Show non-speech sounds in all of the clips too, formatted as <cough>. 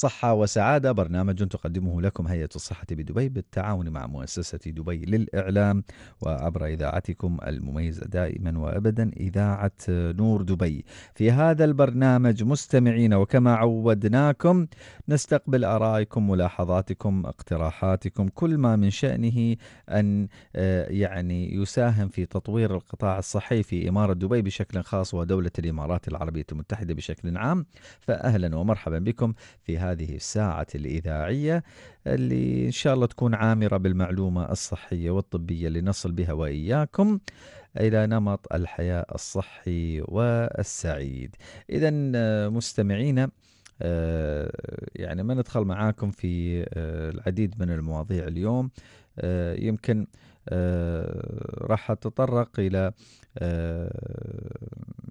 صحة وسعادة برنامج تقدمه لكم هيئة الصحة بدبي بالتعاون مع مؤسسة دبي للإعلام وعبر إذاعتكم المميزة دائما وأبدا إذاعة نور دبي في هذا البرنامج مستمعين وكما عودناكم نستقبل آرائكم ملاحظاتكم اقتراحاتكم كل ما من شأنه أن آه، يعني يساهم في تطوير القطاع الصحي في إمارة دبي بشكل خاص ودولة الإمارات العربية المتحدة بشكل عام فأهلا ومرحبا بكم في هذا هذه الساعة الإذاعية اللي إن شاء الله تكون عامرة بالمعلومة الصحية والطبية اللي نصل بها وإياكم إلى نمط الحياة الصحي والسعيد إذا آه، مستمعينا آه، يعني ما ندخل معاكم في آه، العديد من المواضيع اليوم يمكن آه، راح أتطرق إلى آه،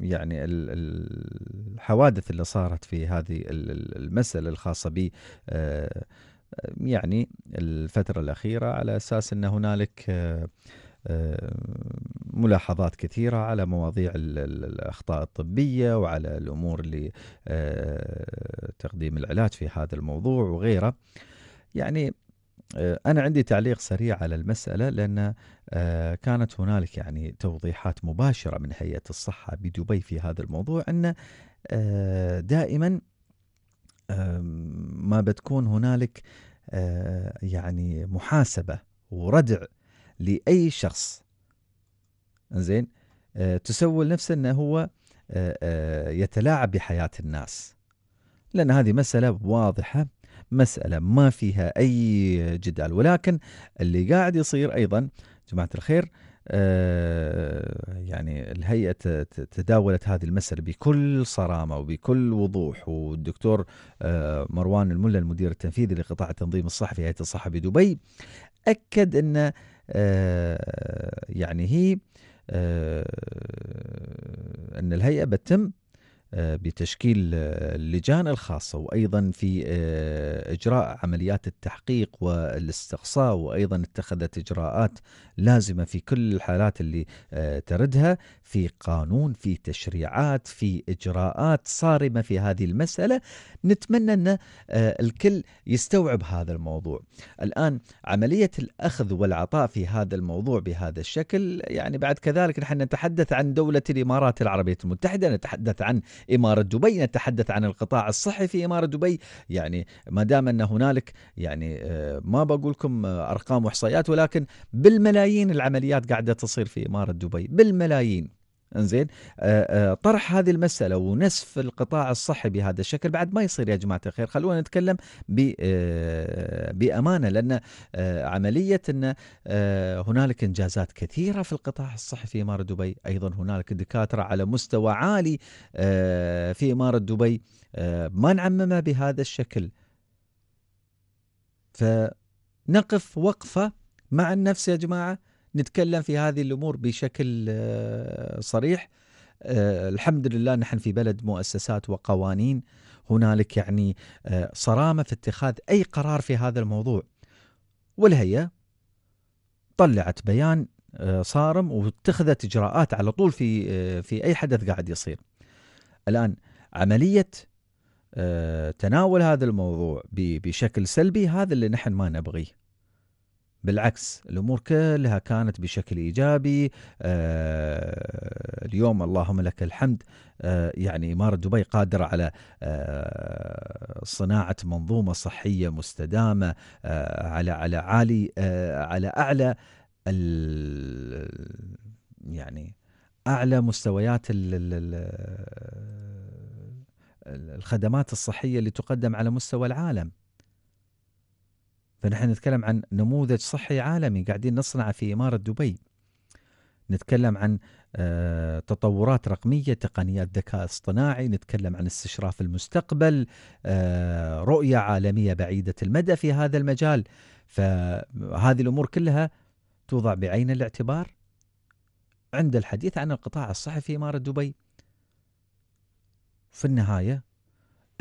يعني الحوادث اللي صارت في هذه المسألة الخاصة ب آه، يعني الفترة الأخيرة على أساس أن هنالك ملاحظات كثيرة على مواضيع الأخطاء الطبية وعلى الأمور اللي تقديم العلاج في هذا الموضوع وغيره يعني آه، أنا عندي تعليق سريع على المسألة لأن آه، كانت هنالك يعني توضيحات مباشرة من هيئة الصحة بدبي في هذا الموضوع أن آه، دائما ما بتكون هنالك يعني محاسبة وردع لأي شخص زين تسول نفسه أنه هو يتلاعب بحياة الناس لأن هذه مسألة واضحة مسألة ما فيها أي جدال ولكن اللي قاعد يصير أيضا جماعة الخير آه، يعني الهيئة تداولت هذه المسألة بكل صرامة وبكل وضوح والدكتور آه، مروان الملا المدير التنفيذي لقطاع التنظيم الصحفي هيئة الصحة بدبي أكد أن آه، يعني هي أن الهيئة بتتم آه، بتشكيل آه، اللجان الخاصه وايضا في آه، اجراء عمليات التحقيق والاستقصاء وايضا اتخذت اجراءات لازمه في كل الحالات اللي تردها في قانون في تشريعات في اجراءات صارمه في هذه المساله نتمنى ان الكل يستوعب هذا الموضوع الان عمليه الاخذ والعطاء في هذا الموضوع بهذا الشكل يعني بعد كذلك نحن نتحدث عن دوله الامارات العربيه المتحده نتحدث عن إمارة دبي نتحدث عن القطاع الصحي في إمارة دبي يعني ما دام أن هنالك يعني آه، ما بقولكم آه، أرقام وإحصائيات ولكن بالملايين العمليات قاعدة تصير في إمارة دبي بالملايين انزين آه، آه، طرح هذه المساله ونسف القطاع الصحي بهذا الشكل بعد ما يصير يا جماعه الخير خلونا نتكلم آه، بامانه لان عمليه ان هنالك انجازات كثيره في القطاع الصحي في اماره دبي ايضا هنالك دكاتره على مستوى عالي في اماره دبي ما نعممها بهذا الشكل فنقف وقفه مع النفس يا جماعه نتكلم في هذه الامور بشكل آه، صريح آه، الحمد لله نحن في بلد مؤسسات وقوانين هنالك يعني آه، صرامه في اتخاذ اي قرار في هذا الموضوع والهيئه طلعت بيان صارم واتخذت اجراءات على طول في في اي حدث قاعد يصير. الان عمليه تناول هذا الموضوع بشكل سلبي هذا اللي نحن ما نبغيه. بالعكس الامور كلها كانت بشكل ايجابي آه، اليوم اللهم لك الحمد آه، يعني اماره دبي قادره على آه، صناعه منظومه صحيه مستدامه على على عالي على اعلى يعني اعلى مستويات الخدمات الصحيه اللي تقدم على مستوى العالم فنحن نتكلم عن نموذج صحي عالمي قاعدين نصنعه في إمارة دبي نتكلم عن آه، تطورات رقمية تقنيات ذكاء اصطناعي نتكلم عن استشراف المستقبل آه، رؤية عالمية بعيدة المدى في هذا المجال فهذه الأمور كلها توضع بعين الاعتبار عند الحديث عن القطاع الصحي في إمارة دبي في النهاية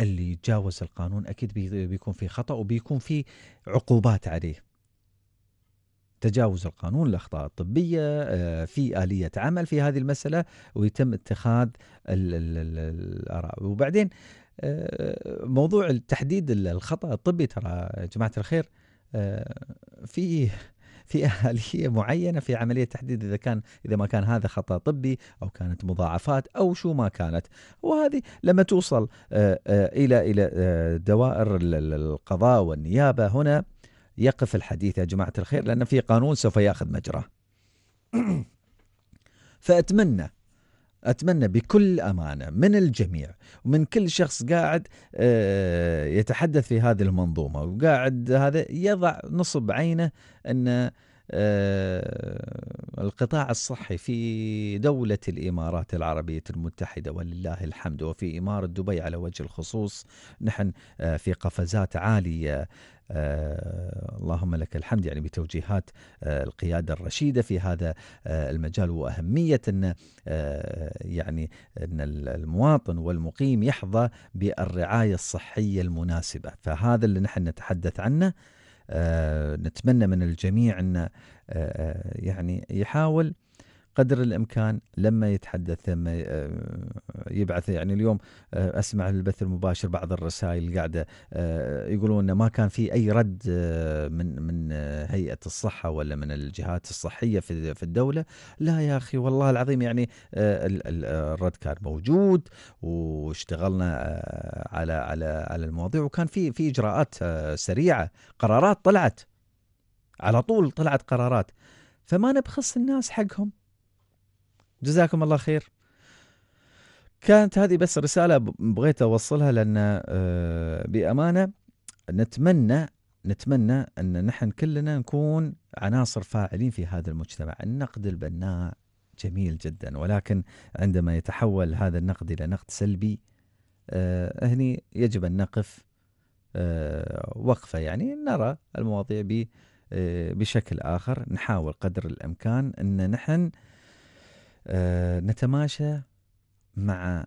اللي يتجاوز القانون اكيد بيكون في خطا وبيكون في عقوبات عليه تجاوز القانون الاخطاء الطبيه آه، في اليه عمل في هذه المساله ويتم اتخاذ الاراء وبعدين آه، موضوع تحديد الخطا الطبي ترى يا جماعه الخير آه، في في <laughs> آلية معينة في عملية تحديد إذا كان إذا ما كان هذا خطأ طبي أو كانت مضاعفات أو شو ما كانت وهذه لما توصل آه، آه، إلى إلى آه، دوائر القضاء والنيابة هنا يقف الحديث يا جماعة الخير لأن في قانون سوف يأخذ مجراه <clears throat> فأتمنى أتمنى بكل أمانة من الجميع ومن كل شخص قاعد آه، يتحدث في هذه المنظومة وقاعد هذا يضع نصب عينه أنه آه، القطاع الصحي في دولة الإمارات العربية المتحدة ولله الحمد وفي إمارة دبي على وجه الخصوص نحن آه، في قفزات عالية آه، اللهم لك الحمد يعني بتوجيهات القياده الرشيده في هذا المجال واهميه ان يعني ان المواطن والمقيم يحظى بالرعايه الصحيه المناسبه، فهذا اللي نحن نتحدث عنه آه، نتمنى من الجميع أن آه، آه، يعني يحاول قدر الامكان لما يتحدث لما آه، يبعث يعني اليوم آه، اسمع البث المباشر بعض الرسائل قاعده آه، يقولون انه ما كان في اي رد من من هيئه الصحه ولا من الجهات الصحيه في في الدوله لا يا اخي والله العظيم يعني الرد كان موجود واشتغلنا على على على المواضيع وكان في في اجراءات سريعه قرارات طلعت على طول طلعت قرارات فما نبخس الناس حقهم جزاكم الله خير كانت هذه بس رسالة بغيت أوصلها لأن آه، بأمانة نتمنى نتمنى أن نحن كلنا نكون عناصر فاعلين في هذا المجتمع النقد البناء جميل جدا ولكن عندما يتحول هذا النقد إلى نقد سلبي آه، هني يجب أن نقف آه، وقفة يعني نرى المواضيع بشكل آخر نحاول قدر الإمكان أن نحن آه، نتماشى مع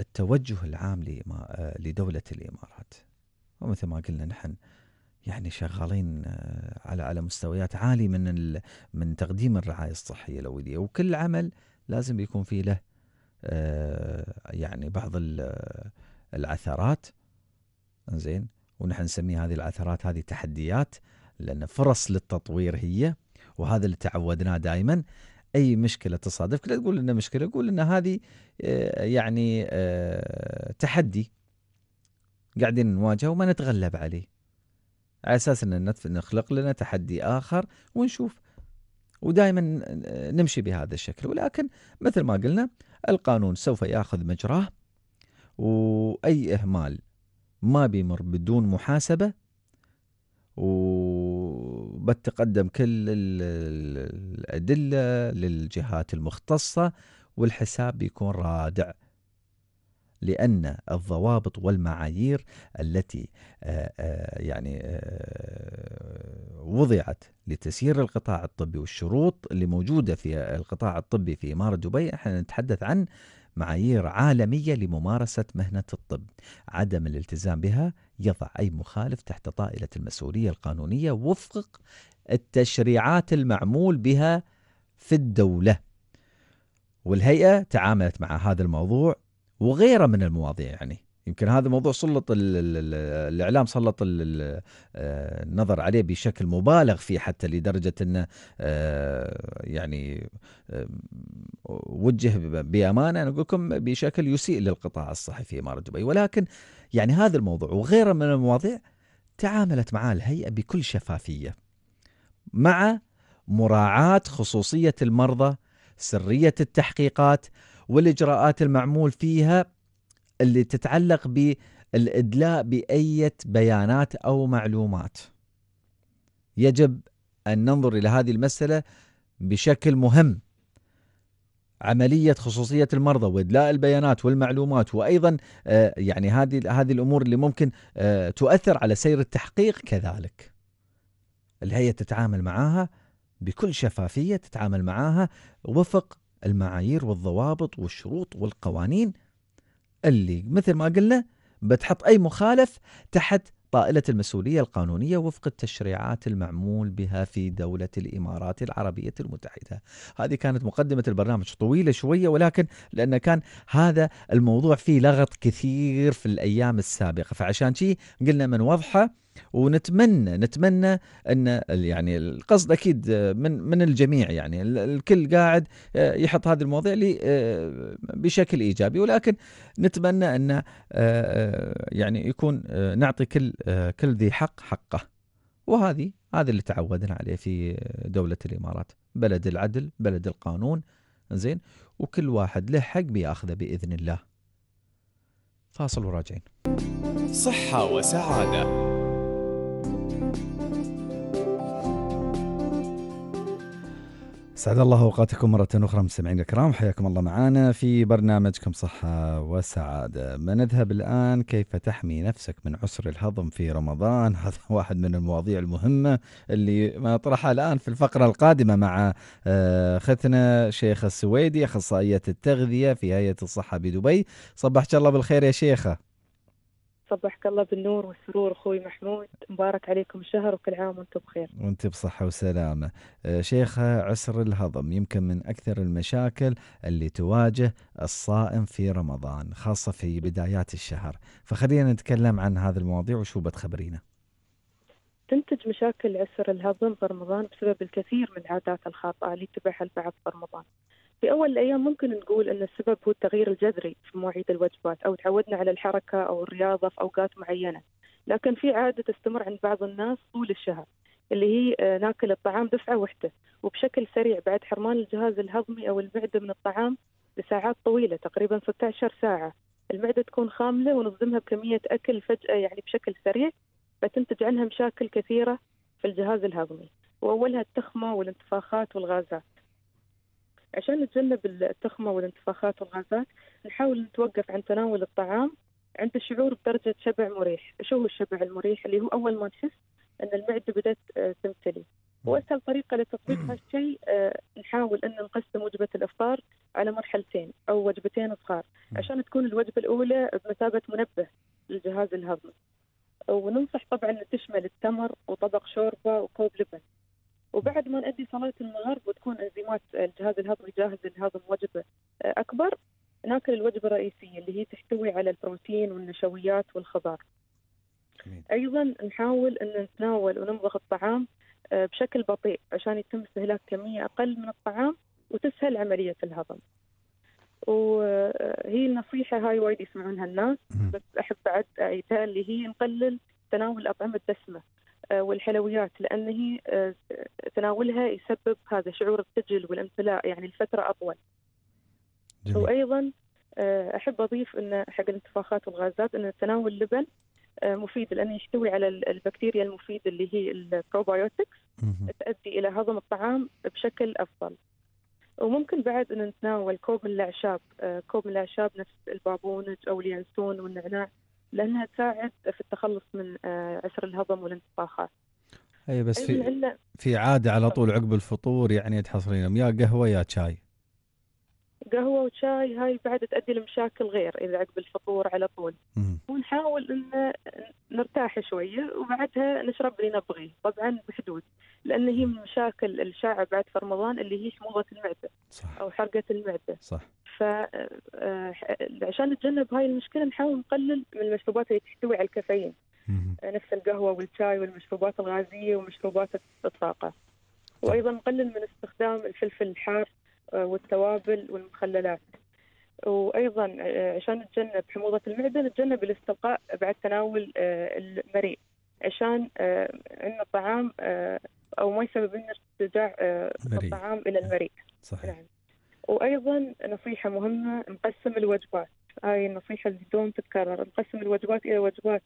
التوجه العام آه، لدولة الإمارات ومثل ما قلنا نحن يعني شغالين آه، على على مستويات عالية من من تقديم الرعاية الصحية الأولية وكل عمل لازم يكون فيه له يعني بعض العثرات زين ونحن نسمي هذه العثرات هذه تحديات لأن فرص للتطوير هي وهذا اللي تعودناه دائما اي مشكله تصادفك لا تقول انها مشكله قول ان هذه آه، يعني آه، تحدي قاعدين نواجهه وما نتغلب عليه على اساس ان نخلق لنا تحدي اخر ونشوف ودائما آه، نمشي بهذا الشكل ولكن مثل ما قلنا القانون سوف ياخذ مجراه واي اهمال ما بيمر بدون محاسبه و بتقدم كل الأدلة للجهات المختصة والحساب بيكون رادع لأن الضوابط والمعايير التي آه، آه، يعني آه، وضعت لتسيير القطاع الطبي والشروط اللي موجودة في القطاع الطبي في إمارة دبي احنا نتحدث عن معايير عالمية لممارسة مهنة الطب عدم الالتزام بها يضع أي مخالف تحت طائلة المسؤولية القانونية وفق التشريعات المعمول بها في الدولة والهيئة تعاملت مع هذا الموضوع وغيره من المواضيع يعني يمكن هذا موضوع سلط الاعلام سلط آه، النظر عليه بشكل مبالغ فيه حتى لدرجه انه آه، يعني آه، وجه بامانه انا اقول لكم بشكل يسيء للقطاع الصحي في اماره دبي ولكن يعني هذا الموضوع وغيره من المواضيع تعاملت معاه الهيئه بكل شفافيه مع مراعاه خصوصيه المرضى سريه التحقيقات والاجراءات المعمول فيها اللي تتعلق بالادلاء باي بيانات او معلومات. يجب ان ننظر الى هذه المساله بشكل مهم. عمليه خصوصيه المرضى وادلاء البيانات والمعلومات وايضا آه، يعني هذه هذه الامور اللي ممكن آه، تؤثر على سير التحقيق كذلك. الهيئه تتعامل معاها بكل شفافيه تتعامل معاها وفق المعايير والضوابط والشروط والقوانين اللي مثل ما قلنا بتحط أي مخالف تحت طائلة المسؤولية القانونية وفق التشريعات المعمول بها في دولة الإمارات العربية المتحدة هذه كانت مقدمة البرنامج طويلة شوية ولكن لأن كان هذا الموضوع فيه لغط كثير في الأيام السابقة فعشان شي قلنا من وضحه ونتمنى نتمنى ان يعني القصد اكيد من من الجميع يعني الكل قاعد آه، يحط هذه المواضيع لي آه، بشكل ايجابي ولكن نتمنى ان آه، يعني يكون نعطي كل كل ذي حق حقه وهذه هذا اللي تعودنا عليه في دوله الامارات بلد العدل بلد القانون زين وكل واحد له حق بياخذه باذن الله فاصل وراجعين صحه وسعاده سعد الله اوقاتكم مرة اخرى مستمعينا الكرام حياكم الله معنا في برنامجكم صحة وسعادة. بنذهب الان كيف تحمي نفسك من عسر الهضم في رمضان، <laughs> هذا واحد من المواضيع المهمة اللي نطرحها الان في الفقرة القادمة مع آه، اختنا شيخة السويدي اخصائية التغذية في هيئة الصحة بدبي. صبحك الله بالخير يا شيخة. صبحك الله بالنور والسرور اخوي محمود مبارك عليكم الشهر وكل عام وانتم بخير وانت بصحه وسلامه أه، شيخه عسر الهضم يمكن من اكثر المشاكل اللي تواجه الصائم في رمضان خاصه في بدايات الشهر فخلينا نتكلم عن هذه المواضيع وشو بتخبرينا تنتج مشاكل عسر الهضم في رمضان بسبب الكثير من العادات الخاطئه اللي يتبعها البعض في رمضان في أول الأيام ممكن نقول أن السبب هو التغيير الجذري في مواعيد الوجبات أو تعودنا على الحركة أو الرياضة في أوقات معينة لكن في عادة تستمر عند بعض الناس طول الشهر اللي هي آه، ناكل الطعام دفعة واحدة وبشكل سريع بعد حرمان الجهاز الهضمي أو المعدة من الطعام لساعات طويلة تقريبا 16 ساعة المعدة تكون خاملة ونظمها بكمية أكل فجأة يعني بشكل سريع فتنتج عنها مشاكل كثيرة في الجهاز الهضمي وأولها التخمة والانتفاخات والغازات عشان نتجنب التخمة والانتفاخات والغازات نحاول نتوقف عن تناول الطعام عند الشعور بدرجة شبع مريح شو هو الشبع المريح اللي هو أول ما نحس أن المعدة بدأت آه، تمتلي وأسهل طريقة لتطبيق هالشيء آه، نحاول أن نقسم وجبة الإفطار على مرحلتين أو وجبتين صغار عشان تكون الوجبة الأولى بمثابة منبه للجهاز الهضمي وننصح طبعا تشمل التمر وطبق شوربة وكوب لبن وبعد ما نأدي صلاه المغرب وتكون انزيمات الجهاز الهضمي جاهز لهضم وجبه اكبر ناكل الوجبه الرئيسيه اللي هي تحتوي على البروتين والنشويات والخضار. ايضا نحاول ان نتناول ونمضغ الطعام آه، بشكل بطيء عشان يتم استهلاك كميه اقل من الطعام وتسهل عمليه الهضم. وهي آه، النصيحه هاي وايد يسمعونها الناس بس احب بعد اعيدها اللي هي نقلل تناول الاطعمه الدسمه آه، والحلويات لانه آه، تناولها يسبب هذا شعور الخجل والامتلاء يعني لفتره اطول. جميل. وايضا آه، احب اضيف ان حق الانتفاخات والغازات ان تناول اللبن مفيد لانه يحتوي على البكتيريا المفيده اللي هي البروبايوتكس تؤدي الى هضم الطعام بشكل افضل. وممكن بعد ان نتناول كوب من الاعشاب، كوب من الاعشاب نفس البابونج او اليانسون والنعناع لانها تساعد في التخلص من آه، عسر الهضم والانتفاخات اي بس في في عاده على طول عقب الفطور يعني تحصلين يا قهوه يا شاي قهوه وشاي هاي بعد تؤدي لمشاكل غير اذا عقب الفطور على طول مم. ونحاول ان نرتاح شويه وبعدها نشرب اللي نبغيه طبعا بحدود لان هي من مشاكل الشائعه بعد في رمضان اللي هي حموضه المعده صح. او حرقه المعده صح فعشان آه، نتجنب هاي المشكله نحاول نقلل من المشروبات اللي تحتوي على الكافيين مم. نفس القهوه والشاي والمشروبات الغازيه ومشروبات الطاقه طيب. وايضا نقلل من استخدام الفلفل الحار آه، والتوابل والمخللات وايضا آه، عشان نتجنب حموضه المعده نتجنب الاستلقاء بعد تناول آه، المريء عشان ان الطعام او ما يسبب لنا ارتجاع الطعام الى نعم. المريء صحيح نعم. وايضا نصيحه مهمه نقسم الوجبات هاي النصيحه اللي دوم تتكرر نقسم الوجبات الى وجبات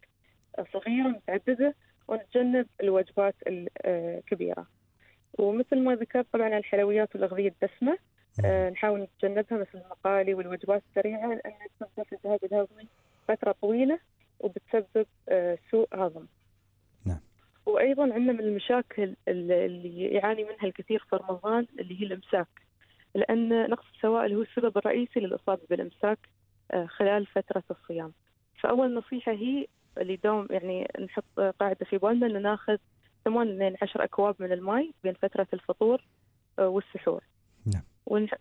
صغيره متعدده ونتجنب الوجبات الكبيره ومثل ما ذكرت طبعا الحلويات والاغذيه الدسمه آه، نحاول نتجنبها مثل المقالي والوجبات السريعه لان في الجهاز الهضمي فتره طويله وبتسبب آه، سوء هضم. نعم. وايضا عندنا من المشاكل اللي يعاني منها الكثير في رمضان اللي هي الامساك. لان نقص السوائل هو السبب الرئيسي للاصابه بالامساك آه، خلال فتره الصيام. فاول نصيحه هي اللي دوم يعني نحط قاعده في بالنا انه ناخذ 8 ل 10 اكواب من الماء بين فتره الفطور والسحور.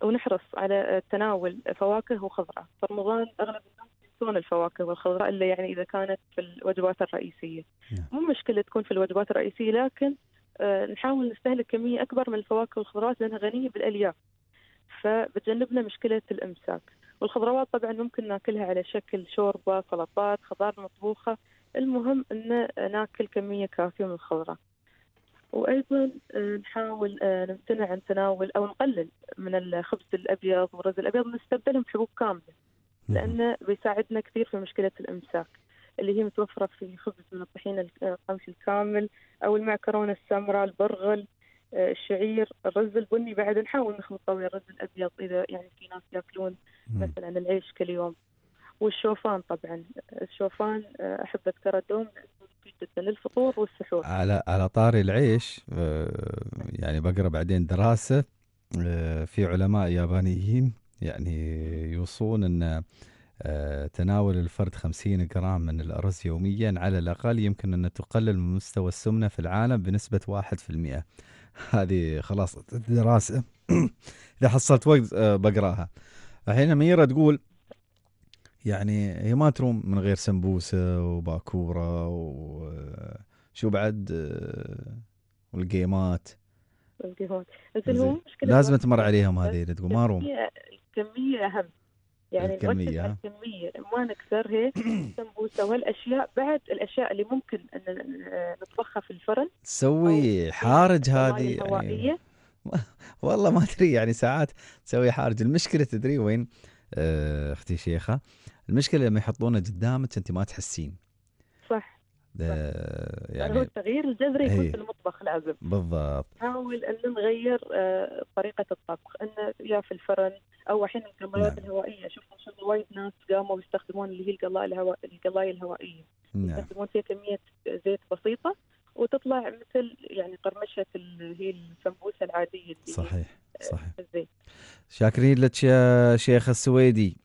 ونحرص على تناول فواكه وخضره رمضان اغلب الناس ينسون الفواكه والخضراء الا يعني اذا كانت في الوجبات الرئيسيه نعم. مو مشكله تكون في الوجبات الرئيسيه لكن آه، نحاول نستهلك كميه اكبر من الفواكه والخضروات لانها غنيه بالالياف فبتجنبنا مشكله الامساك والخضروات طبعا ممكن ناكلها على شكل شوربه سلطات خضار مطبوخه المهم ان ناكل كميه كافيه من الخضره وايضا آه، نحاول آه، نمتنع عن تناول او نقلل من الخبز الابيض والرز الابيض نستبدلهم بحبوب كامله نعم. لانه بيساعدنا كثير في مشكله الامساك اللي هي متوفره في خبز من الطحين آه، القمح الكامل او المعكرونه السمراء البرغل الشعير الرز البني بعد نحاول نخلطه ويا الرز الابيض اذا يعني في ناس ياكلون نعم. مثلا العيش كل يوم والشوفان طبعا الشوفان احب اذكره دوم جدا للفطور والسحور على على طاري العيش آه، يعني بقرا بعدين دراسه آه، في علماء يابانيين يعني يوصون ان آه، تناول الفرد 50 جرام من الأرز يوميا على الأقل يمكن أن تقلل من مستوى السمنة في العالم بنسبة 1% هذه خلاص دراسة <coughs> إذا حصلت وقت بقراها الحين أميرة تقول يعني هي ما تروم من غير سمبوسه وباكوره وشو بعد آه، والقيمات هو لازم تمر عليهم هذه اللي تقول ما روم الكميه اهم يعني الكمية الكمية ما نكسرها <coughs> سمبوسة والأشياء بعد الأشياء اللي ممكن أن آه، نطبخها في الفرن تسوي حارج هذه يعني <laughs> والله ما أدري يعني ساعات تسوي حارج المشكلة تدري وين آه، أختي شيخة المشكله لما يحطونه قدامك انت ما تحسين صح يعني, يعني هو التغيير الجذري يكون إيه. في المطبخ لازم بالضبط نحاول ان نغير آه، طريقه الطبخ ان يا في الفرن او احيانا القلايات نعم. الهوائيه شوف وايد ناس قاموا يستخدمون اللي هي القلايه الهوائيه نعم. يستخدمون فيها كميه زيت بسيطه وتطلع مثل يعني قرمشه اللي هي السمبوسه العاديه صحيح آه، صحيح الزيت شاكرين لك يا شيخ السويدي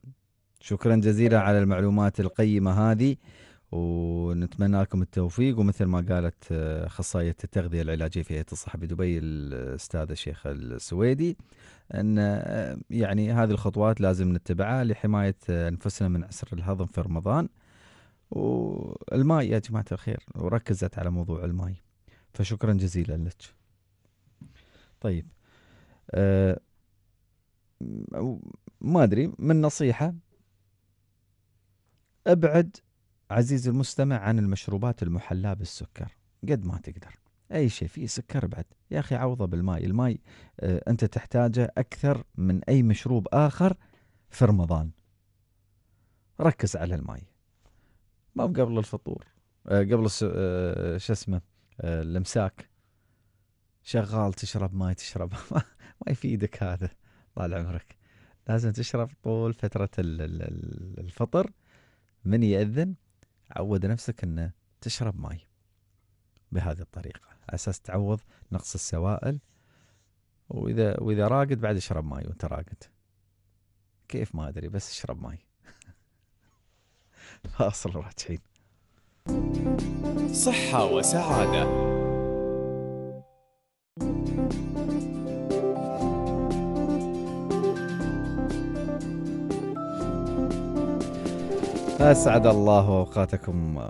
شكرا جزيلا على المعلومات القيمة هذه ونتمنى لكم التوفيق ومثل ما قالت اخصائيه آه، التغذيه العلاجيه في هيئه الصحه بدبي الاستاذ الشيخ السويدي ان آه، يعني هذه الخطوات لازم نتبعها لحمايه آه، انفسنا من عسر الهضم في رمضان والماء يا جماعه الخير وركزت على موضوع الماء فشكرا جزيلا لك طيب أه ما ادري من نصيحه ابعد عزيزي المستمع عن المشروبات المحلاة بالسكر قد ما تقدر اي شيء فيه سكر بعد يا اخي عوضه بالماي الماي آه انت تحتاجه اكثر من اي مشروب اخر في رمضان ركز على الماي ما قبل الفطور آه قبل آه،, آه شو اسمه آه الامساك شغال تشرب ماي تشرب <laughs> ما يفيدك هذا طال عمرك لازم تشرب طول فتره الفطر من يأذن عود نفسك أنه تشرب ماي بهذه الطريقة على أساس تعوض نقص السوائل وإذا وإذا راقد بعد اشرب ماي وأنت راقد كيف ما أدري بس اشرب ماي <laughs> فاصل راجعين صحة وسعادة اسعد الله اوقاتكم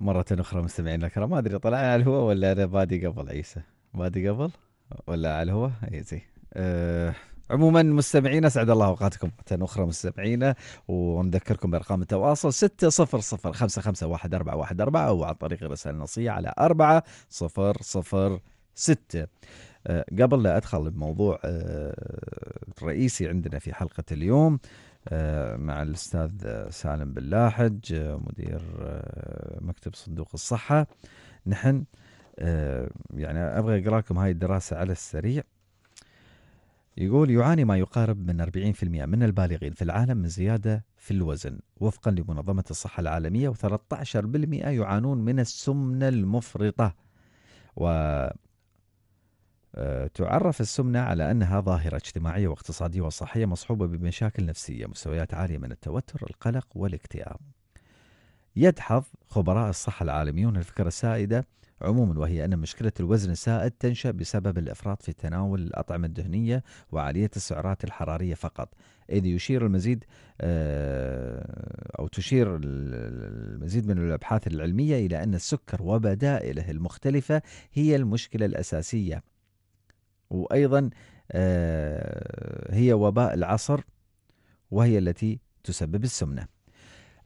مره اخرى مستمعينا الكرام ما ادري طلعنا على الهواء ولا انا بادي قبل عيسى بادي قبل ولا على الهواء إيه، زي أه عموما مستمعينا اسعد الله اوقاتكم مره اخرى مستمعينا ونذكركم بارقام التواصل 600551414 551 او عن طريق الرساله النصيه على 4006 أه، قبل لا ادخل بموضوع أه، الرئيسي عندنا في حلقه اليوم أه آه، مع الأستاذ سالم بلاحج آه، مدير آه، مكتب صندوق الصحة نحن يعني أبغى أقرأ لكم هاي الدراسة على السريع يقول يعاني ما يقارب من 40% من البالغين في العالم من زيادة في الوزن وفقا لمنظمة الصحة العالمية و13% يعانون من السمنة المفرطة و آه، تعرف السمنة على أنها ظاهرة اجتماعية واقتصادية وصحية مصحوبة بمشاكل نفسية مستويات عالية من التوتر القلق والاكتئاب يدحض خبراء الصحة العالميون الفكرة السائدة عموما وهي أن مشكلة الوزن السائد تنشأ بسبب الإفراط في تناول الأطعمة الدهنية وعالية السعرات الحرارية فقط إذ يشير المزيد آه، أو تشير المزيد من الأبحاث العلمية إلى أن السكر وبدائله المختلفة هي المشكلة الأساسية وايضا آه، هي وباء العصر وهي التي تسبب السمنه.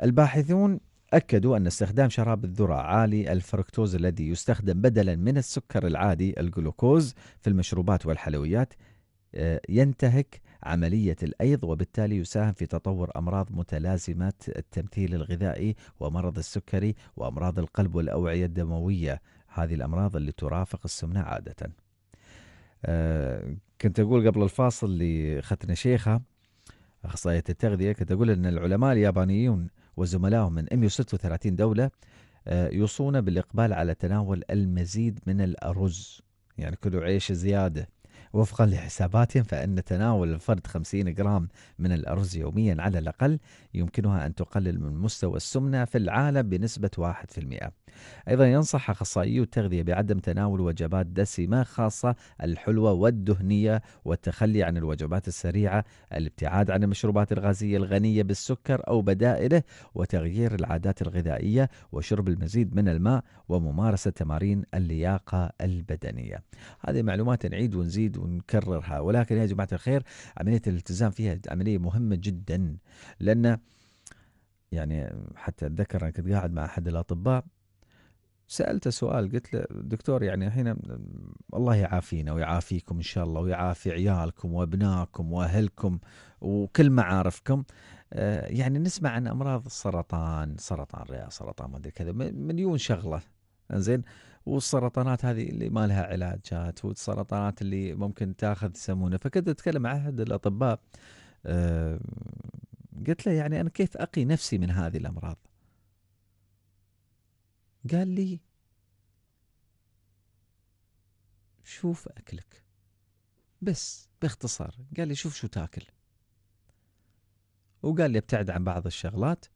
الباحثون أكدوا أن استخدام شراب الذرة عالي الفركتوز الذي يستخدم بدلا من السكر العادي الجلوكوز في المشروبات والحلويات آه، ينتهك عملية الأيض وبالتالي يساهم في تطور أمراض متلازمة التمثيل الغذائي ومرض السكري وأمراض القلب والأوعية الدموية هذه الأمراض اللي ترافق السمنة عادةً. آه، كنت اقول قبل الفاصل اللي اخذتنا شيخه اخصائيه التغذيه كنت اقول ان العلماء اليابانيون وزملائهم من 136 دوله آه، يوصون بالاقبال على تناول المزيد من الارز يعني كلوا عيش زياده وفقا لحسابات فإن تناول الفرد 50 جرام من الأرز يوميا على الأقل يمكنها أن تقلل من مستوى السمنة في العالم بنسبة 1%. أيضا ينصح أخصائيو التغذية بعدم تناول وجبات دسمة خاصة الحلوه والدهنية والتخلي عن الوجبات السريعة، الابتعاد عن المشروبات الغازية الغنية بالسكر أو بدائله، وتغيير العادات الغذائية وشرب المزيد من الماء وممارسة تمارين اللياقة البدنية. هذه معلومات نعيد ونزيد ونزيد ونكررها ولكن يا جماعة الخير عملية الالتزام فيها عملية مهمة جدا لأن يعني حتى أتذكر أنا كنت قاعد مع أحد الأطباء سألته سؤال قلت له دكتور يعني الحين الله يعافينا ويعافيكم إن شاء الله ويعافي عيالكم وأبنائكم وأهلكم وكل معارفكم آه، يعني نسمع عن أمراض السرطان سرطان رئة سرطان ما أدري كذا مليون شغلة زين والسرطانات هذه اللي ما لها علاجات والسرطانات اللي ممكن تاخذ يسمونه فكنت اتكلم مع احد الاطباء أه قلت له يعني انا كيف اقي نفسي من هذه الامراض؟ قال لي شوف اكلك بس باختصار قال لي شوف شو تاكل وقال لي ابتعد عن بعض الشغلات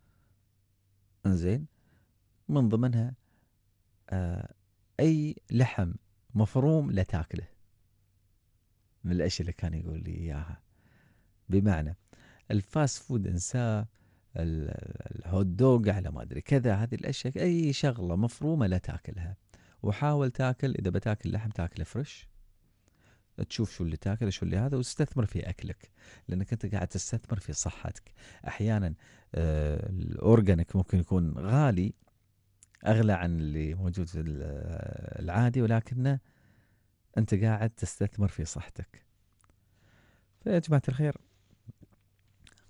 انزين من ضمنها آه، اي لحم مفروم لا تاكله من الاشياء اللي كان يقول لي اياها بمعنى الفاست فود انساه الهوت دوغ على ما ادري كذا هذه الاشياء اي شغله مفرومه لا تاكلها وحاول تاكل اذا بتاكل لحم تاكله فريش تشوف شو اللي تاكله شو اللي هذا واستثمر في اكلك لانك انت قاعد تستثمر في صحتك احيانا آه، الاورجانيك ممكن يكون غالي اغلى عن اللي موجود في العادي ولكنه انت قاعد تستثمر في صحتك فيا جماعه الخير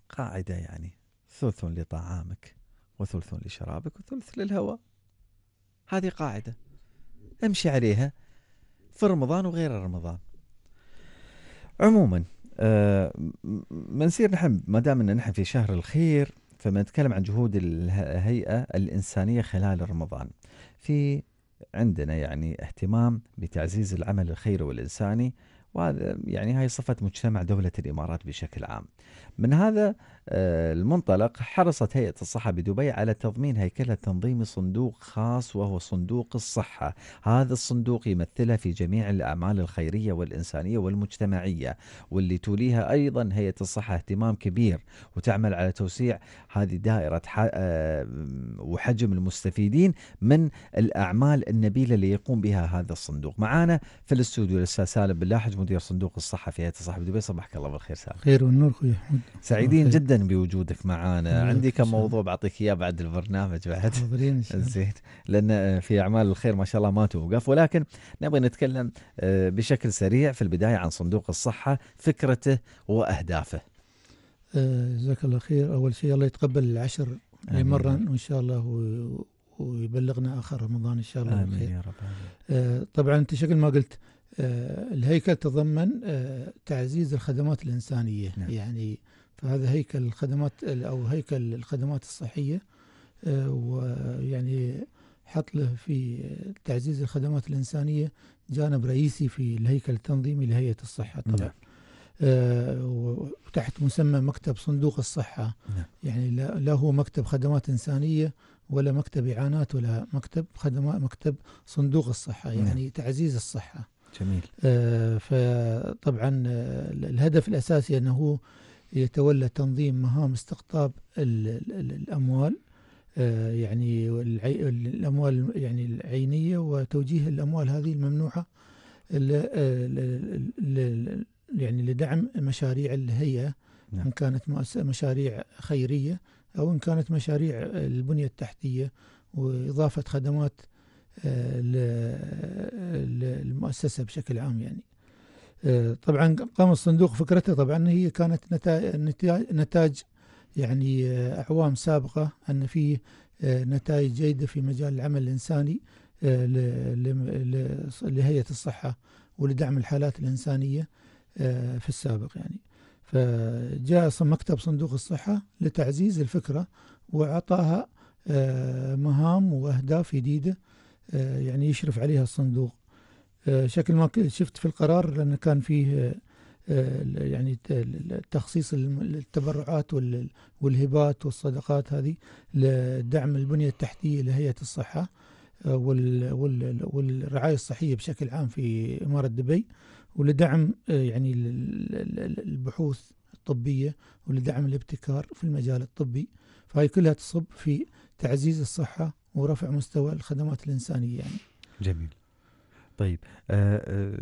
قاعده يعني ثلث لطعامك وثلث لشرابك وثلث للهواء هذه قاعده امشي عليها في رمضان وغير رمضان عموما آه منصير نحن ما دام ان نحن في شهر الخير فما نتكلم عن جهود الهيئة الإنسانية خلال رمضان في عندنا يعني اهتمام بتعزيز العمل الخيري والإنساني وهذا يعني هاي صفة مجتمع دولة الإمارات بشكل عام من هذا آه، المنطلق حرصت هيئة الصحة بدبي على تضمين هيكلة تنظيم صندوق خاص وهو صندوق الصحة هذا الصندوق يمثلها في جميع الأعمال الخيرية والإنسانية والمجتمعية واللي توليها أيضا هيئة الصحة اهتمام كبير وتعمل على توسيع هذه دائرة آه، وحجم المستفيدين من الأعمال النبيلة اللي يقوم بها هذا الصندوق معانا في الاستوديو الأستاذ سالم بلاحج مدير صندوق الصحة في هيئة الصحة بدبي صباحك الله بالخير سالم خير والنور أخوي سعيدين جدا بوجودك معنا عندي كم موضوع بعطيك اياه بعد البرنامج بعد زين لان في اعمال الخير ما شاء الله ما توقف ولكن نبغى نتكلم آه، بشكل سريع في البدايه عن صندوق الصحه فكرته واهدافه آه، جزاك الله خير اول شيء الله يتقبل العشر لمرة وان شاء الله ويبلغنا اخر رمضان ان شاء الله امين يا رب آه، طبعا انت شكل ما قلت الهيكل تضمن تعزيز الخدمات الانسانيه نعم. يعني فهذا هيكل الخدمات أو هيكل الخدمات الصحية آه، ويعني حط له في تعزيز الخدمات الإنسانية جانب رئيسي في الهيكل التنظيمي لهيئة الصحة طبعا نعم. آه، وتحت مسمى مكتب صندوق الصحة نعم. يعني لا, هو مكتب خدمات إنسانية ولا مكتب إعانات ولا مكتب خدمات مكتب صندوق الصحة نعم. يعني نعم. تعزيز الصحة جميل آه، فطبعا الهدف الأساسي أنه هو يتولى تنظيم مهام استقطاب الأموال آه، يعني الأموال يعني العينية وتوجيه الأموال هذه الممنوحه آه، يعني لدعم مشاريع الهيئة نعم. إن كانت مشاريع خيرية أو إن كانت مشاريع البنية التحتية وإضافة خدمات آه، للمؤسسة بشكل عام يعني طبعا قام الصندوق فكرته طبعا هي كانت نتاج يعني آه، اعوام سابقه ان في آه، نتائج جيده في مجال العمل الانساني آه، لهيئه الصحه ولدعم الحالات الانسانيه في السابق يعني فجاء مكتب صندوق الصحه لتعزيز الفكره واعطاها مهام واهداف جديده يعني يشرف عليها الصندوق آه، شكل ما شفت في القرار لانه كان فيه آه، آه، يعني تخصيص التبرعات والهبات والصدقات هذه لدعم البنية التحتية لهيئة الصحة والرعاية الصحية بشكل عام في إمارة دبي ولدعم يعني البحوث الطبية ولدعم الابتكار في المجال الطبي فهي كلها تصب في تعزيز الصحة ورفع مستوى الخدمات الإنسانية يعني جميل طيب آه، آه،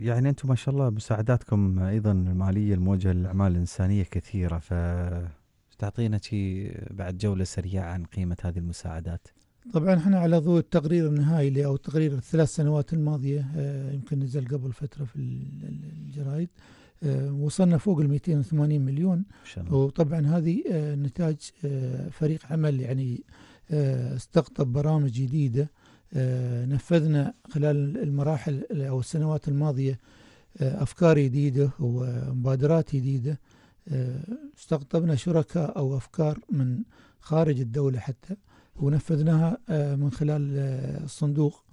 يعني انتم ما شاء الله مساعداتكم ايضا الماليه الموجهه للاعمال الانسانيه كثيره ف تعطينا شي بعد جوله سريعه عن قيمه هذه المساعدات طبعا احنا على ضوء التقرير النهائي اللي او تقرير الثلاث سنوات الماضيه آه، يمكن نزل قبل فتره في الجرايد وصلنا فوق ال 280 مليون شاء الله. وطبعا هذه نتاج فريق عمل يعني استقطب برامج جديده آه، نفذنا خلال المراحل أو السنوات الماضية آه، أفكار جديدة ومبادرات جديدة آه، استقطبنا شركاء أو أفكار من خارج الدولة حتى ونفذناها من خلال الصندوق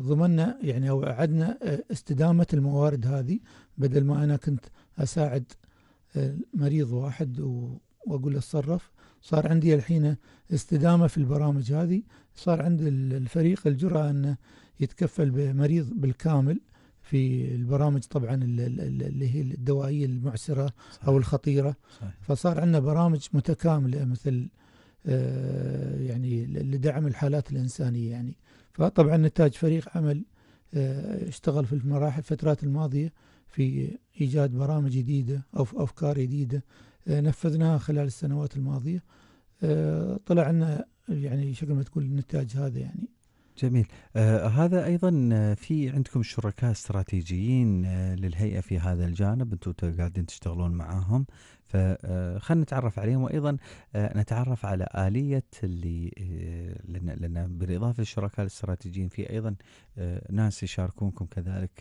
ضمننا يعني أو أعدنا استدامة الموارد هذه بدل ما أنا كنت أساعد مريض واحد وأقول له اتصرف صار عندي الحين استدامة في البرامج هذه صار عند الفريق الجرأة أنه يتكفل بمريض بالكامل في البرامج طبعا اللي هي الدوائية المعسرة صحيح. أو الخطيرة صحيح. فصار عندنا برامج متكاملة مثل آه، يعني لدعم الحالات الإنسانية يعني فطبعا نتاج فريق عمل آه، اشتغل في المراحل الفترات الماضية في إيجاد برامج جديدة أو أفكار جديدة آه، نفذناها خلال السنوات الماضيه آه، طلع لنا يعني شكل ما تقول النتاج هذا يعني جميل آه هذا ايضا آه، في عندكم شركاء استراتيجيين للهيئه في هذا الجانب انتم قاعدين تشتغلون معاهم فخلنا نتعرف عليهم وايضا آه، نتعرف على اليه اللي آه، لان لان بالاضافه للشركاء الاستراتيجيين في ايضا آه، ناس يشاركونكم كذلك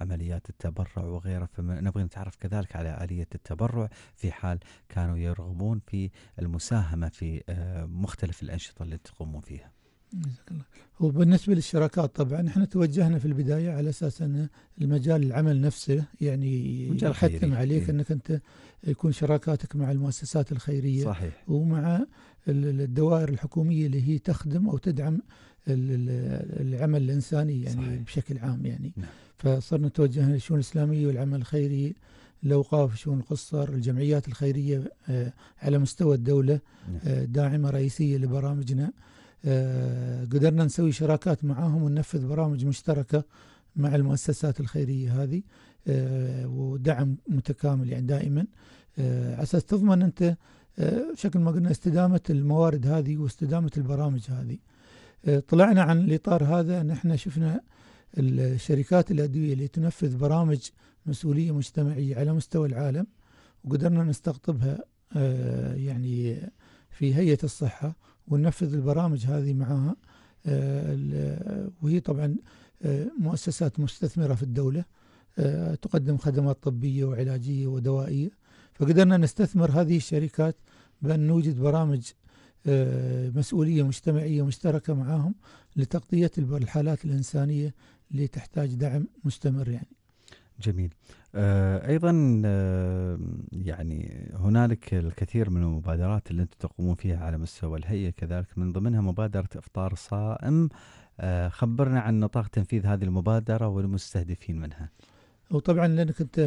عمليات التبرع وغيره فنبغي نتعرف كذلك على اليه التبرع في حال كانوا يرغبون في المساهمه في مختلف الانشطه اللي تقومون فيها. وبالنسبة للشراكات طبعا احنا توجهنا في البداية على اساس ان المجال العمل نفسه يعني يحتم عليك إيه. انك انت يكون شراكاتك مع المؤسسات الخيرية صحيح. ومع الدوائر الحكومية اللي هي تخدم او تدعم العمل الانساني يعني صحيح. بشكل عام يعني نعم. فصرنا توجهنا للشؤون الاسلامية والعمل الخيري الاوقاف شؤون القصر الجمعيات الخيرية آه، على مستوى الدولة نعم. آه، داعمة رئيسية لبرامجنا آه، قدرنا نسوي شراكات معاهم وننفذ برامج مشتركة مع المؤسسات الخيرية هذه آه، ودعم متكامل يعني دائما آه، على اساس تضمن انت بشكل ما قلنا استدامه الموارد هذه واستدامه البرامج هذه. طلعنا عن الاطار هذا ان احنا شفنا الشركات الادويه اللي تنفذ برامج مسؤوليه مجتمعيه على مستوى العالم وقدرنا نستقطبها يعني في هيئه الصحه وننفذ البرامج هذه معها آه، وهي طبعا آه، مؤسسات مستثمرة في الدولة آه، تقدم خدمات طبية وعلاجية ودوائية فقدرنا نستثمر هذه الشركات بأن نوجد برامج مسؤولية مجتمعية مشتركة معهم لتغطية الحالات الإنسانية اللي تحتاج دعم مستمر يعني جميل. آه، أيضًا آه، يعني هنالك الكثير من المبادرات اللي أنتم تقومون فيها على مستوى الهيئة كذلك من ضمنها مبادرة إفطار صائم، آه، خبّرنا عن نطاق تنفيذ هذه المبادرة والمستهدفين منها. وطبعًا لأنك أنت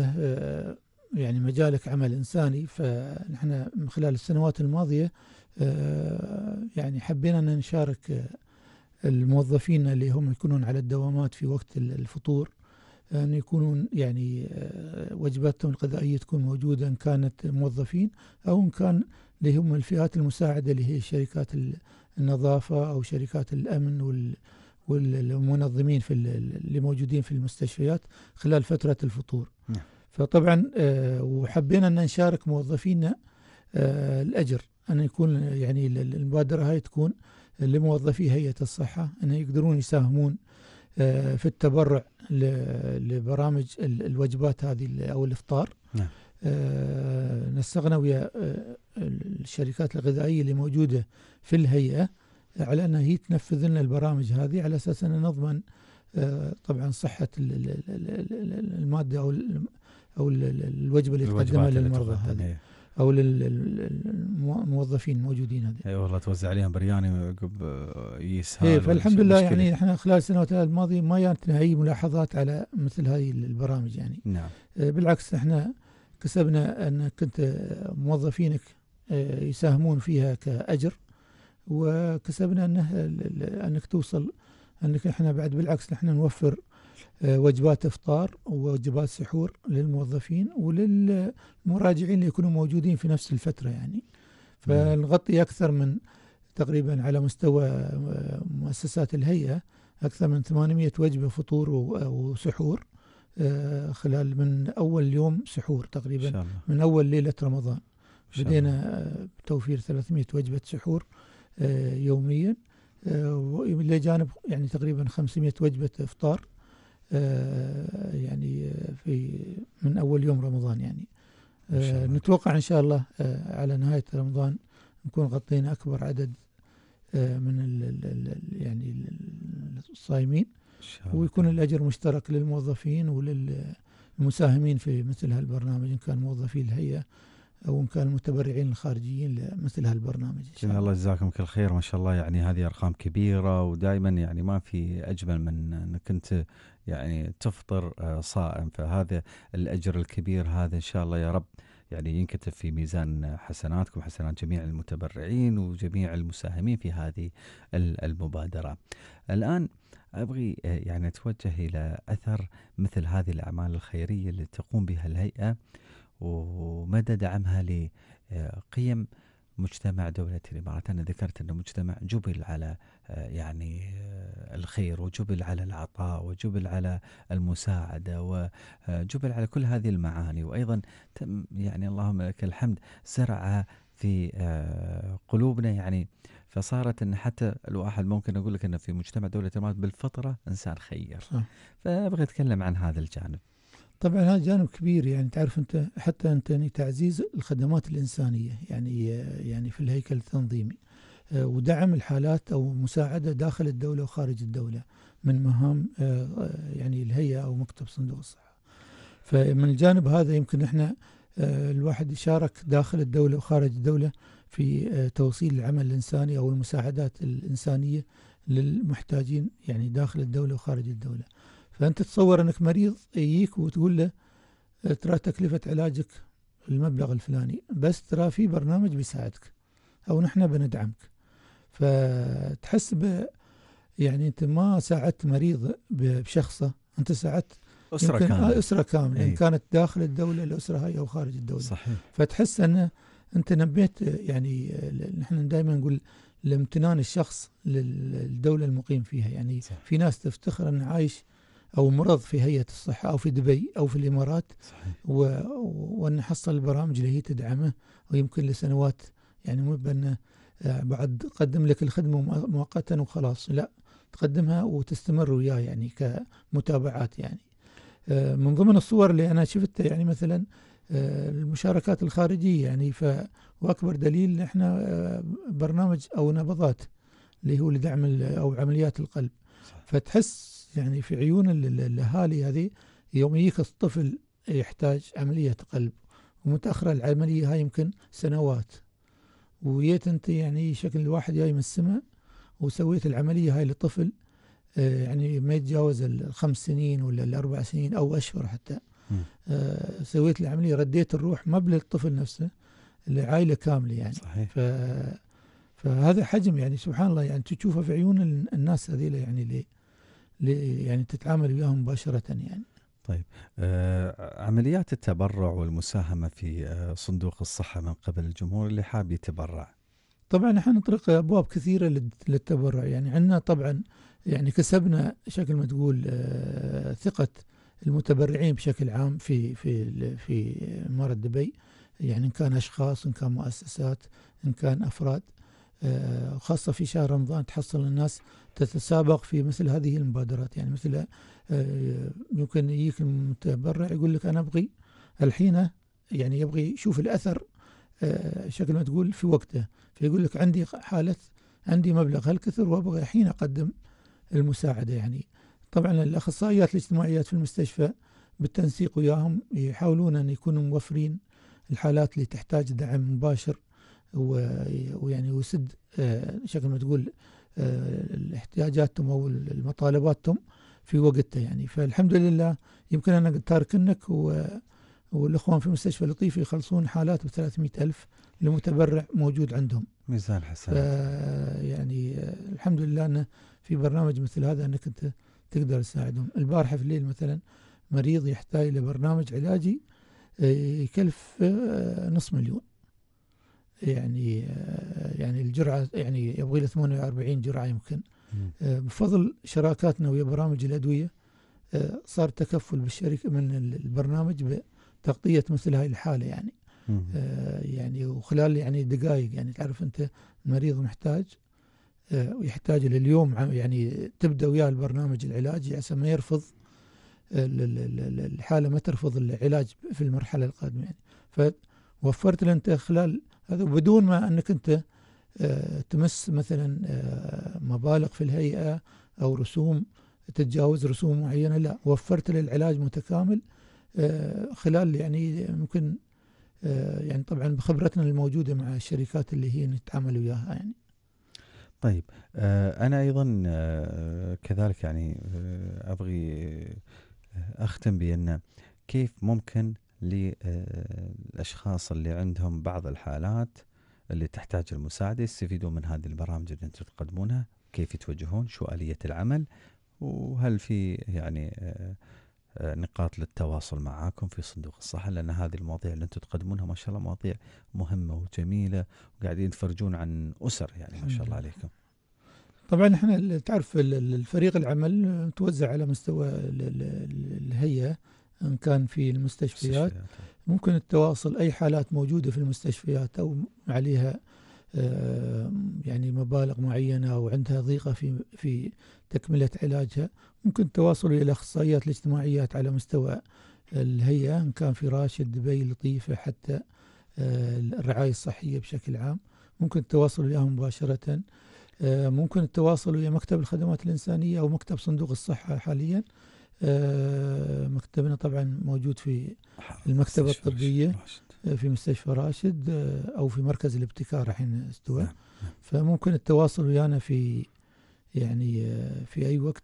يعني مجالك عمل إنساني، فنحن من خلال السنوات الماضية يعني حبينا أن نشارك الموظفين اللي هم يكونون على الدوامات في وقت الفطور أن يكونون يعني آه، وجباتهم الغذائية تكون موجودة إن كانت موظفين أو إن كان لهم الفئات المساعدة اللي هي شركات النظافة أو شركات الأمن وال والمنظمين في اللي موجودين في المستشفيات خلال فترة الفطور نعم. فطبعا آه، وحبينا أن نشارك موظفينا آه، الأجر أن يكون يعني المبادرة هاي تكون لموظفي هيئة الصحة أن يقدرون يساهمون آه، في التبرع لبرامج الوجبات هذه او الافطار نستغنى نعم. آه، نسقنا ويا آه، الشركات الغذائيه اللي موجوده في الهيئه على انها هي تنفذ لنا البرامج هذه على اساس ان نضمن طبعا صحه الماده او او الوجبه اللي تقدمها للمرضى هذه إيه. او للموظفين الموجودين هذه. اي والله توزع عليهم برياني عقب آه، يسهل اي فالحمد لله مشكلة. يعني احنا خلال السنوات الماضيه ما جاتنا اي ملاحظات على مثل هذه البرامج يعني. نعم. آه، بالعكس احنا كسبنا ان كنت موظفينك آه، يساهمون فيها كاجر وكسبنا انه انك توصل انك احنا بعد بالعكس احنا نوفر آه، وجبات إفطار ووجبات سحور للموظفين وللمراجعين اللي يكونوا موجودين في نفس الفترة يعني فنغطي أكثر من تقريبا على مستوى آه، مؤسسات الهيئة أكثر من 800 وجبة فطور آه، وسحور خلال من أول يوم سحور تقريبا من أول ليلة رمضان بدينا بتوفير 300 وجبة سحور يوميا إلى جانب يعني تقريبا 500 وجبة إفطار آه، يعني في من أول يوم رمضان يعني إن شاء آه، الله. نتوقع إن شاء الله آه، على نهاية رمضان نكون غطينا أكبر عدد من ال ال يعني الصائمين ويكون الأجر مشترك للموظفين وللمساهمين في مثل هالبرنامج إن كان موظفي الهيئة او ان كان المتبرعين الخارجيين لمثل هالبرنامج ان شاء الله. الله جزاكم كل خير ما شاء الله يعني هذه ارقام كبيره ودائما يعني ما في اجمل من انك انت يعني تفطر آه، صائم فهذا الأجر الكبير هذا إن شاء الله يا رب يعني ينكتب في ميزان حسناتكم حسنات جميع المتبرعين وجميع المساهمين في هذه المبادرة الآن أبغي آه، يعني أتوجه إلى أثر مثل هذه الأعمال الخيرية اللي تقوم بها الهيئة ومدى دعمها لقيم آه، مجتمع دولة الإمارات أنا ذكرت أن مجتمع جبل على يعني آه، الخير وجبل على العطاء وجبل على المساعدة وجبل على كل هذه المعاني وأيضا تم يعني اللهم لك الحمد زرعها في آه، قلوبنا يعني فصارت ان حتى الواحد ممكن اقول لك انه في مجتمع دوله الامارات بالفطره انسان خير فابغى اتكلم عن هذا الجانب طبعا هذا جانب كبير يعني تعرف انت حتى انت يعني تعزيز الخدمات الانسانيه يعني آه، يعني في الهيكل التنظيمي آه، ودعم الحالات أو مساعدة داخل الدولة وخارج الدولة من مهام آه، آه، يعني الهيئة أو مكتب صندوق الصحة فمن الجانب هذا يمكن احنا الواحد يشارك داخل الدولة وخارج الدولة في توصيل العمل الإنساني أو المساعدات الإنسانية للمحتاجين يعني داخل الدولة وخارج الدولة فأنت تتصور أنك مريض يجيك وتقول له ترى تكلفة علاجك المبلغ الفلاني بس ترى في برنامج بيساعدك أو نحن بندعمك فتحس ب يعني انت ما ساعدت مريض بشخصه انت ساعدت اسره آه، كامله اسره كامله ان إيه. كانت داخل الدوله الاسره هاي او خارج الدوله صحيح فتحس ان انت نبيت يعني نحن دائما نقول الامتنان الشخص للدوله المقيم فيها يعني صح. في ناس تفتخر انه عايش او مرض في هيئه الصحه او في دبي او في الامارات صحيح. و... وان حصل البرامج اللي هي تدعمه ويمكن لسنوات يعني مو بانه آه، بعد قدم لك الخدمة مؤقتا وخلاص لا تقدمها وتستمر وياه يعني كمتابعات يعني آه، من ضمن الصور اللي أنا شفتها يعني مثلا آه، المشاركات الخارجية يعني ف وأكبر دليل إحنا برنامج أو نبضات اللي هو لدعم أو عمليات القلب فتحس يعني في عيون الأهالي هذه يوم يجيك الطفل يحتاج عملية قلب ومتأخرة العملية هاي يمكن سنوات وجيت انت يعني شكل الواحد جاي من السماء وسويت العملية هاي للطفل آه، يعني ما يتجاوز الخمس سنين ولا الأربع سنين أو أشهر حتى آه، سويت العملية رديت الروح ما للطفل نفسه لعائلة كاملة يعني صحيح. ف فهذا حجم يعني سبحان الله يعني تشوفه في عيون الناس هذيلا يعني اللي يعني تتعامل وياهم مباشرة يعني طيب آه، عمليات التبرع والمساهمة في آه، صندوق الصحة من قبل الجمهور اللي حاب يتبرع طبعا احنا نطرق ابواب كثيره للتبرع يعني عندنا طبعا يعني كسبنا شكل ما تقول آه، ثقه المتبرعين بشكل عام في في في اماره دبي يعني ان كان اشخاص ان كان مؤسسات ان كان افراد خاصه في شهر رمضان تحصل الناس تتسابق في مثل هذه المبادرات يعني مثل آه، يمكن يجيك المتبرع يقول لك أنا أبغي الحين يعني يبغي يشوف الأثر آه، شكل ما تقول في وقته فيقول لك عندي حالة عندي مبلغ هالكثر وأبغى الحين أقدم المساعدة يعني طبعا الأخصائيات الاجتماعيات في المستشفى بالتنسيق وياهم يحاولون أن يكونوا موفرين الحالات اللي تحتاج دعم مباشر ويعني وسد آه، شكل ما تقول احتياجاتهم أو المطالباتهم في وقتها يعني فالحمد لله يمكن أنا تاركنك و والاخوان في مستشفى لطيف يخلصون حالات ب 300 الف لمتبرع موجود عندهم. ميزان حسن. يعني الحمد لله انه في برنامج مثل هذا انك انت تقدر تساعدهم. البارحه في الليل مثلا مريض يحتاج الى برنامج علاجي آه، يكلف آه، نص مليون. يعني آه، يعني الجرعه يعني يبغى له 48 جرعه يمكن آه، بفضل شراكاتنا ويا برامج الادويه آه، صار تكفل بالشركه من البرنامج بتغطيه مثل هاي الحاله يعني آه، يعني وخلال يعني دقائق يعني تعرف انت المريض محتاج ويحتاج لليوم يعني تبدا وياه البرنامج العلاجي عسى ما يرفض الحاله ما ترفض العلاج في المرحله القادمه يعني فوفرت له انت خلال هذا بدون ما انك انت آه، تمس مثلا آه، مبالغ في الهيئة أو رسوم تتجاوز رسوم معينة لا وفرت للعلاج متكامل آه، خلال يعني ممكن يعني طبعا بخبرتنا الموجودة مع الشركات اللي هي نتعامل وياها يعني طيب أنا أيضا كذلك يعني أبغي أختم بأن كيف ممكن للأشخاص اللي عندهم بعض الحالات اللي تحتاج المساعدة يستفيدون من هذه البرامج اللي انتم تقدمونها كيف يتوجهون شو آلية العمل وهل في يعني آه، آه، نقاط للتواصل معاكم في صندوق الصحة لأن هذه المواضيع اللي أنتم تقدمونها ما شاء الله مواضيع مهمة وجميلة وقاعدين تفرجون عن أسر يعني ما شاء الله عليكم طبعا احنا تعرف الفريق العمل توزع على مستوى الهيئة ان كان في المستشفيات ممكن التواصل اي حالات موجوده في المستشفيات او عليها آه، يعني مبالغ معينه او عندها ضيقه في في تكمله علاجها ممكن التواصل الى الاخصائيات الاجتماعيات على مستوى الهيئه ان كان في راشد دبي لطيفه حتى آه، الرعايه الصحيه بشكل عام ممكن التواصل وياهم مباشره آه، ممكن التواصل ويا مكتب الخدمات الانسانيه او مكتب صندوق الصحه حاليا آه، مكتبنا طبعا موجود في المكتبة الطبية آه، في مستشفى راشد آه، أو في مركز الابتكار حين استوى نعم، نعم. فممكن التواصل ويانا في يعني في أي وقت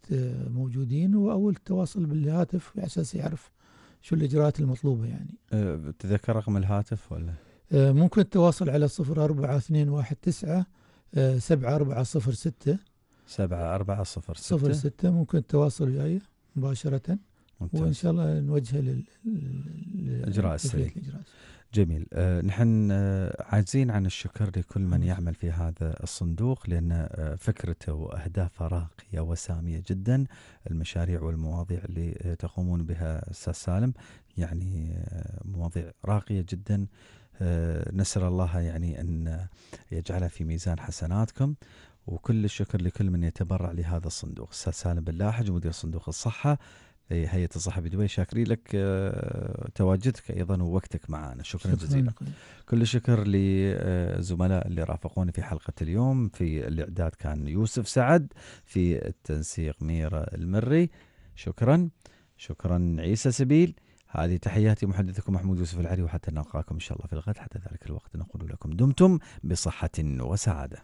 موجودين وأول التواصل بالهاتف على أساس يعرف شو الإجراءات المطلوبة يعني تذكر رقم الهاتف ولا؟ ممكن التواصل على صفر أربعة اثنين واحد تسعة سبعة أربعة صفر ستة سبعة أربعة صفر ستة صفر ستة ممكن التواصل وياي مباشره ممتاز. وان شاء الله نوجهه للاجراء السريع جميل آه، نحن آه، عاجزين عن الشكر لكل من يعمل في هذا الصندوق لان آه، فكرته واهدافه راقيه وساميه جدا المشاريع والمواضيع اللي تقومون بها استاذ سالم يعني مواضيع راقيه جدا نسال الله يعني ان يجعلها في ميزان حسناتكم وكل الشكر لكل من يتبرع لهذا الصندوق استاذ سالم بلاحج مدير صندوق الصحه هيئه الصحه بدبي شاكرين لك آه، تواجدك ايضا ووقتك معنا شكرا, شكرا جزيلا كل الشكر للزملاء اللي رافقوني في حلقه اليوم في الاعداد كان يوسف سعد في التنسيق ميرا المري شكرا شكرا عيسى سبيل هذه تحياتي محدثكم محمود يوسف العري وحتى نلقاكم ان شاء الله في الغد حتى ذلك الوقت نقول لكم دمتم بصحه وسعاده